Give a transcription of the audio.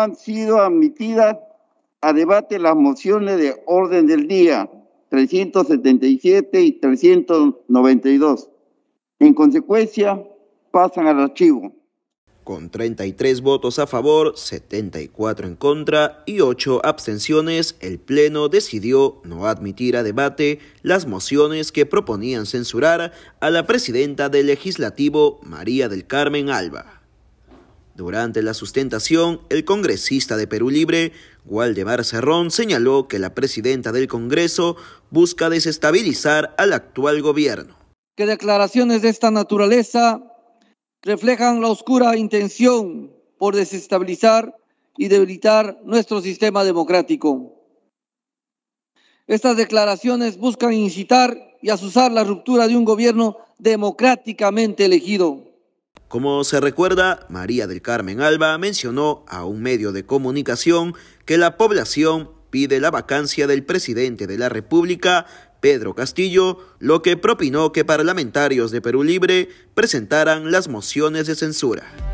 han sido admitidas a debate las mociones de orden del día 377 y 392. En consecuencia, pasan al archivo. Con 33 votos a favor, 74 en contra y 8 abstenciones, el Pleno decidió no admitir a debate las mociones que proponían censurar a la presidenta del Legislativo, María del Carmen Alba. Durante la sustentación, el congresista de Perú Libre, Waldemar Cerrón, señaló que la presidenta del Congreso busca desestabilizar al actual gobierno. Que declaraciones de esta naturaleza reflejan la oscura intención por desestabilizar y debilitar nuestro sistema democrático. Estas declaraciones buscan incitar y asusar la ruptura de un gobierno democráticamente elegido como se recuerda, María del Carmen Alba mencionó a un medio de comunicación que la población pide la vacancia del presidente de la República, Pedro Castillo, lo que propinó que parlamentarios de Perú Libre presentaran las mociones de censura.